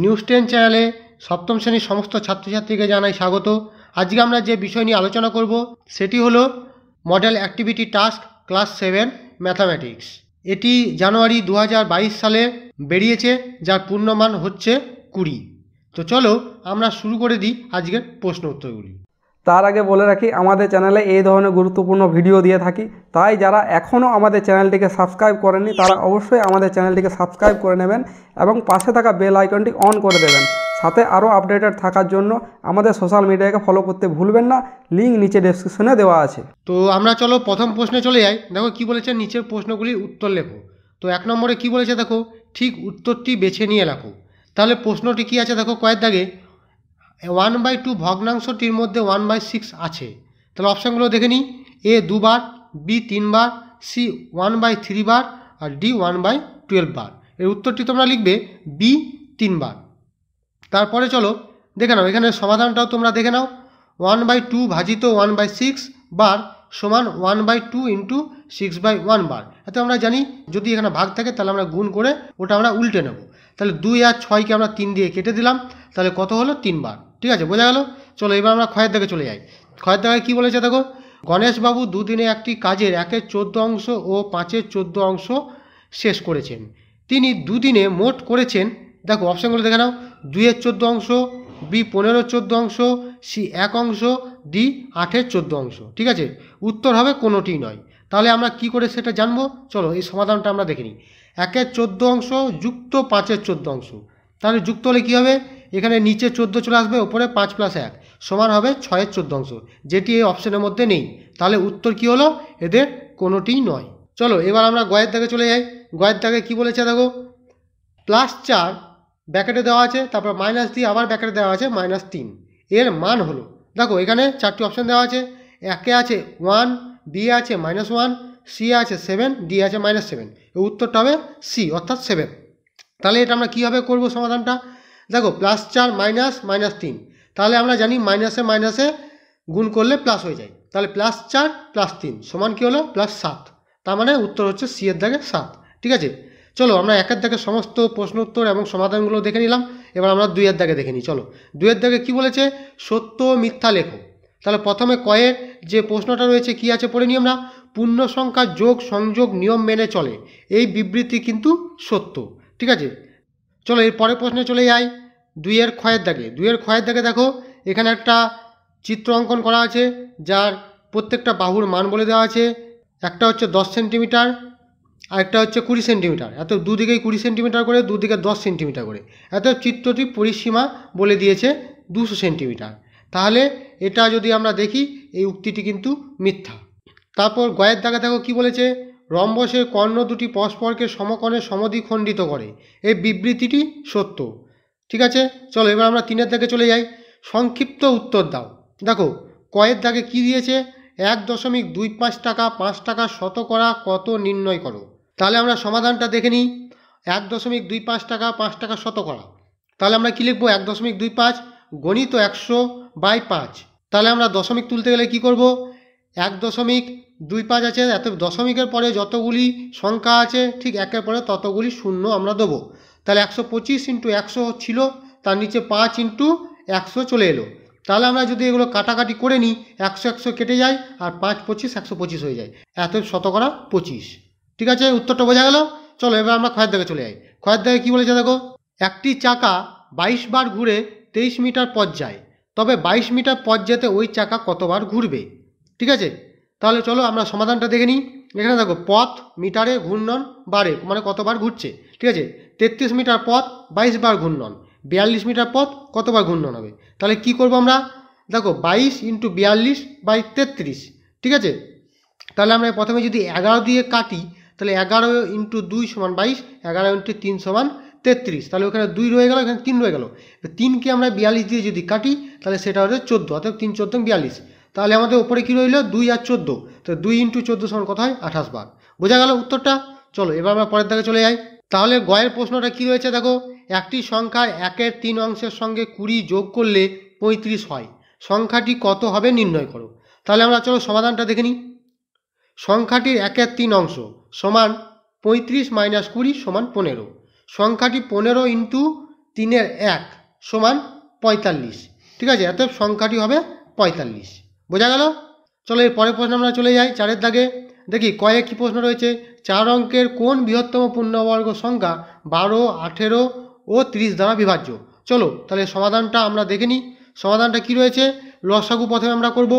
news ten চ্যানেলে সপ্তম শ্রেণীর সমস্ত ছাত্রছাত্রীকে জানাই স্বাগত আজকে আমরা যে বিষয় নিয়ে আলোচনা করব সেটি হলো model activity task class seven mathematics এটি জানুয়ারি দু সালে বেরিয়েছে যার পূর্ণমান হচ্ছে কুড়ি তো চলো আমরা শুরু করে দিই আজকের প্রশ্ন উত্তরগুলি তার আগে বলে রাখি আমাদের চ্যানেলে এই ধরনের গুরুত্বপূর্ণ ভিডিও দিয়ে থাকি তাই যারা এখনও আমাদের চ্যানেলটিকে সাবস্ক্রাইব করেননি তারা অবশ্যই আমাদের চ্যানেলটিকে সাবস্ক্রাইব করে নেবেন এবং পাশে থাকা বেল আইকনটি অন করে দেবেন সাথে আরও আপডেটেড থাকার জন্য আমাদের সোশ্যাল মিডিয়াকে ফলো করতে ভুলবেন না লিঙ্ক নিচে ডেসক্রিপশনে দেওয়া আছে তো আমরা চলো প্রথম প্রশ্নে চলে যাই দেখো কি বলেছে নিচের প্রশ্নগুলির উত্তর লেখো তো এক নম্বরে কি বলেছে দেখো ঠিক উত্তরটি বেছে নিয়ে লেখো তাহলে প্রশ্নটি কি আছে দেখো কয়েক দাগে ওয়ান বাই টু ভগ্নাংশটির মধ্যে ওয়ান বাই সিক্স আছে তাহলে অপশানগুলো দেখে নিই এ দুবার বি তিনবার সি ওয়ান বাই থ্রি বার আর ডি ওয়ান বাই টুয়েলভ বার এর উত্তরটি তোমরা লিখবে বি তিনবার তারপরে চলো দেখে নাও এখানে সমাধানটাও তোমরা দেখে নাও ওয়ান বাই টু ভাজিত ওয়ান বাই সিক্স বার সমান one by two into six by one বার এতে আমরা জানি যদি এখানে ভাগ থাকে তাহলে আমরা গুণ করে ওটা আমরা উল্টে নেব তাহলে দুই আর ছয়কে আমরা তিন দিয়ে কেটে দিলাম তাহলে কত হলো তিনবার ঠিক আছে বোঝা গেল চলো এবার আমরা ক্ষয়ের দাগে চলে যাই ক্ষয়ের দাগায় কী বলেছে দেখো গণেশবাবু দুদিনে একটি কাজের একের চোদ্দো অংশ ও পাঁচের চোদ্দো অংশ শেষ করেছেন তিনি দুদিনে মোট করেছেন দেখো অপশানগুলো দেখে নাও দুইয়ের চোদ্দো অংশ বি পনেরো চোদ্দো অংশ সি এক অংশ ডি আটের চোদ্দো অংশ ঠিক আছে উত্তর হবে কোনোটি নয় তাহলে আমরা কি করে সেটা জানবো চলো এই সমাধানটা আমরা দেখে নিই একের চোদ্দো অংশ যুক্ত পাঁচের চোদ্দো অংশ তাহলে যুক্ত হলে কী হবে এখানে নিচে চোদ্দো চলে আসবে ওপরে পাঁচ প্লাস এক সমান হবে ছয়ের চোদ্দাংশ যেটি এই অপশনের মধ্যে নেই তাহলে উত্তর কি হলো এদের কোনোটিই নয় চলো এবার আমরা গয়ের দাগে চলে যাই গয়ের দাগে কি বলেছে দেখো প্লাস চার ব্যাকেটে দেওয়া আছে তারপর মাইনাস দিয়ে আবার ব্যাকেটে দেওয়া আছে মাইনাস তিন এর মান হলো দেখো এখানে চারটি অপশান দেওয়া আছে একে আছে ওয়ান বি আছে মাইনাস ওয়ান সি আছে সেভেন ডি আছে মাইনাস সেভেন উত্তরটা হবে সি অর্থাৎ সেভেন তাহলে এটা আমরা কীভাবে করব সমাধানটা দেখো প্লাস চার মাইনাস মাইনাস তিন তাহলে আমরা জানি মাইনাসে মাইনাসে গুণ করলে প্লাস হয়ে যায় তাহলে প্লাস চার প্লাস তিন সমান কী হলো প্লাস সাত তার মানে উত্তর হচ্ছে সি এর দাগে সাত ঠিক আছে চলো আমরা একের দাগে সমস্ত প্রশ্ন উত্তর এবং সমাধানগুলো দেখে নিলাম এবার আমরা দুইয়ের দাগে দেখে নিই চলো দুইয়ের দাগে কি বলেছে সত্য মিথ্যা লেখো তাহলে প্রথমে কয়ের যে প্রশ্নটা রয়েছে কি আছে পড়ে নিয়ম আমরা পূর্ণ সংখ্যা যোগ সংযোগ নিয়ম মেনে চলে এই বিবৃতি কিন্তু সত্য ঠিক আছে চলো এর পরের প্রশ্নে চলে যাই দুইয়ের ক্ষয়ের দাগে দুইয়ের ক্ষয়ের দাগে দেখো এখানে একটা চিত্র অঙ্কন করা আছে যার প্রত্যেকটা বাহুর মান বলে দেওয়া আছে একটা হচ্ছে দশ সেন্টিমিটার আর একটা হচ্ছে কুড়ি সেন্টিমিটার এত দুদিকেই কুড়ি সেন্টিমিটার করে দুদিকে দশ সেন্টিমিটার করে এত চিত্রটি পরিসীমা বলে দিয়েছে দুশো সেন্টিমিটার তাহলে এটা যদি আমরা দেখি এই উক্তিটি কিন্তু মিথ্যা তারপর গয়ের দাগা দেখো কি বলেছে রম্বসের কর্ণ দুটি পরস্পরকে সমকণে সমদ্বিখণ্ডিত করে এই বিবৃতিটি সত্য ঠিক আছে চলো এবার আমরা তিনের দাগে চলে যাই সংক্ষিপ্ত উত্তর দাও দেখো কয়ের দাগে কি দিয়েছে এক দশমিক দুই পাঁচ টাকা পাঁচ টাকা শত করা কত নির্ণয় করো তাহলে আমরা সমাধানটা দেখে নিই এক দশমিক দুই পাঁচ টাকা পাঁচ টাকা শত করা তাহলে আমরা কী লিখবো এক দশমিক দুই পাঁচ গণিত একশো বাই পাঁচ তাহলে আমরা দশমিক তুলতে গেলে কি করব এক দশমিক দুই পাঁচ আছে এত দশমিকের পরে যতগুলি সংখ্যা আছে ঠিক একের পরে ততগুলি শূন্য আমরা দেবো তাহলে একশো পঁচিশ ইন্টু একশো ছিল তার নিচে পাঁচ ইন্টু একশো চলে এলো তাহলে আমরা যদি এগুলো কাটাকাটি করে নিই একশো একশো কেটে যায় আর পাঁচ পঁচিশ একশো পঁচিশ হয়ে যায় এত শতকরা পঁচিশ ঠিক আছে উত্তরটা বোঝা গেল চলো এবার আমরা খয়ের দাগে চলে যাই খয়ের দাগে কী বলেছে দেখো একটি চাকা বাইশ বার ঘুরে তেইশ মিটার পথ যায় তবে বাইশ মিটার পথ যেতে ওই চাকা কতবার ঘুরবে ঠিক আছে তাহলে চলো আমরা সমাধানটা দেখে নিই এখানে দেখো পথ মিটারে ঘূর্ণন বারে মানে কতবার ঘুরছে ঠিক আছে তেত্রিশ মিটার পথ বাইশ বার ঘূর্ণন বিয়াল্লিশ মিটার পথ কতবার ঘূর্ণন হবে তাহলে কি করব আমরা দেখো বাইশ ইন্টু বিয়াল্লিশ বাই তেত্রিশ ঠিক আছে তাহলে আমরা প্রথমে যদি এগারো দিয়ে কাটি তাহলে এগারো ইন্টু দুই সমান বাইশ এগারো ইন্টু তিন সমান তেত্রিশ তাহলে ওখানে দুই রয়ে গেল এখানে তিন রয়ে গেল তিনকে আমরা বিয়াল্লিশ দিয়ে যদি কাটি তাহলে সেটা হচ্ছে চোদ্দো অর্থাৎ তিন চোদ্দো বিয়াল্লিশ তাহলে আমাদের উপরে কী রইল দুই আর চোদ্দো তো দুই ইন্টু চোদ্দো সমান কত হয় আঠাশ বার বোঝা গেল উত্তরটা চলো এবার আমরা পরের দিকে চলে যাই তাহলে গয়ের প্রশ্নটা কি রয়েছে দেখো একটি সংখ্যা একের তিন অংশের সঙ্গে কুড়ি যোগ করলে পঁয়ত্রিশ হয় সংখ্যাটি কত হবে নির্ণয় করো তাহলে আমরা চলো সমাধানটা দেখে নিই সংখ্যাটির একের তিন অংশ সমান পঁয়ত্রিশ মাইনাস কুড়ি সমান পনেরো সংখ্যাটি পনেরো ইন্টু তিনের এক সমান পঁয়তাল্লিশ ঠিক আছে এত সংখ্যাটি হবে পঁয়তাল্লিশ বোঝা গেল চলো এর পরের প্রশ্ন আমরা চলে যাই চারের দাগে দেখি কয়েক কী প্রশ্ন রয়েছে চার অঙ্কের কোন বৃহত্তম পূর্ণবর্গ সংখ্যা বারো আঠেরো ও ত্রিশ দ্বারা বিভাজ্য চলো তাহলে সমাধানটা আমরা দেখে নিই সমাধানটা কি রয়েছে লসাগু প্রথমে আমরা করব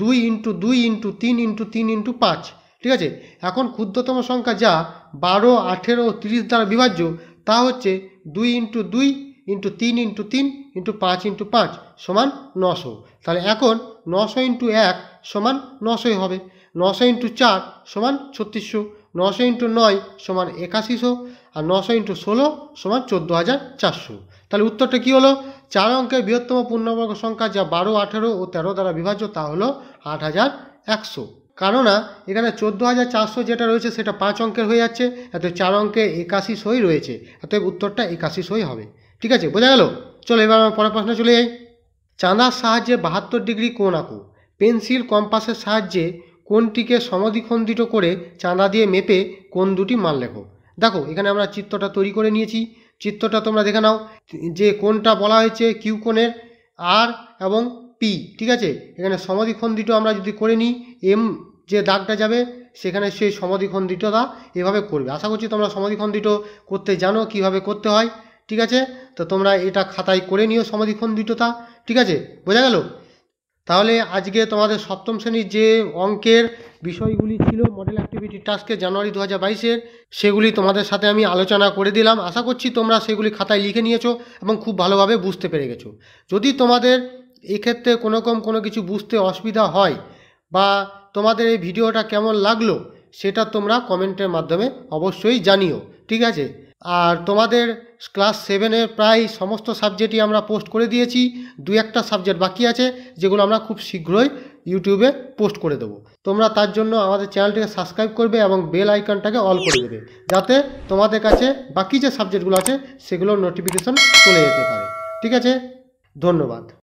দুই ইন্টু দুই ইন্টু তিন ইন্টু তিন ইন্টু পাঁচ ঠিক আছে এখন ক্ষুদ্রতম সংখ্যা যা বারো আঠেরো তিরিশ দ্বারা বিভাজ্য তা হচ্ছে দুই ইন্টু দুই ইন্টু তিন ইন্টু তিন ইন্টু পাঁচ ইন্টু পাঁচ সমান নশো তাহলে এখন নশো ইন্টু এক সমান নশোই হবে নশো ইন্টু চার সমান ছত্রিশশো নশো ইন্টু নয় সমান একাশিশো আর নশো ইন্টু ষোলো সমান চোদ্দো হাজার চারশো তাহলে উত্তরটা কী হলো চার অঙ্কের বৃহত্তম পূর্ণবর্গ সংখ্যা যা বারো আঠেরো ও তেরো দ্বারা বিভাজ্য তা হলো আট হাজার একশো কেননা এখানে চোদ্দো হাজার চারশো যেটা রয়েছে সেটা পাঁচ অঙ্কের হয়ে যাচ্ছে এত চার অঙ্কে একাশি সই রয়েছে এত উত্তরটা একাশি সই হবে ঠিক আছে বোঝা গেল চলো এবার আমার পরের প্রশ্নে চলে যাই চাঁদার সাহায্যে বাহাত্তর ডিগ্রি কোন আঁকো পেন্সিল কম্পাসের সাহায্যে কোনটিকে সমধিখণ্ডিত করে চাঁদা দিয়ে মেপে কোন দুটি মান লেখো দেখো এখানে আমরা চিত্রটা তৈরি করে নিয়েছি চিত্রটা তোমরা দেখে নাও যে কোনটা বলা হয়েছে কিউ কোণের আর এবং পি ঠিক আছে এখানে সমধিখণ্ডিত আমরা যদি করে নিই এম যে দাগটা যাবে সেখানে সেই সমধিখণ্ডিতটা এভাবে করবে আশা করছি তোমরা সমধিখণ্ডিত করতে জানো কিভাবে করতে হয় ঠিক আছে তো তোমরা এটা খাতায় করে নিও সমাধিক্ষণ দুটোটা ঠিক আছে বোঝা গেল তাহলে আজকে তোমাদের সপ্তম শ্রেণীর যে অঙ্কের বিষয়গুলি ছিল মডেল অ্যাক্টিভিটি টাস্কে জানুয়ারি দু হাজার বাইশের সেগুলি তোমাদের সাথে আমি আলোচনা করে দিলাম আশা করছি তোমরা সেগুলি খাতায় লিখে নিয়েছো এবং খুব ভালোভাবে বুঝতে পেরে গেছো যদি তোমাদের এক্ষেত্রে কোনোরকম কোনো কিছু বুঝতে অসুবিধা হয় বা তোমাদের এই ভিডিওটা কেমন লাগলো সেটা তোমরা কমেন্টের মাধ্যমে অবশ্যই জানিও ঠিক আছে আর তোমাদের ক্লাস সেভেনের প্রায় সমস্ত সাবজেক্টই আমরা পোস্ট করে দিয়েছি দু একটা সাবজেক্ট বাকি আছে যেগুলো আমরা খুব শীঘ্রই ইউটিউবে পোস্ট করে দেবো তোমরা তার জন্য আমাদের চ্যানেলটিকে সাবস্ক্রাইব করবে এবং বেল আইকনটাকে অল করে দেবে যাতে তোমাদের কাছে বাকি যে সাবজেক্টগুলো আছে সেগুলোর নোটিফিকেশন চলে যেতে পারে ঠিক আছে ধন্যবাদ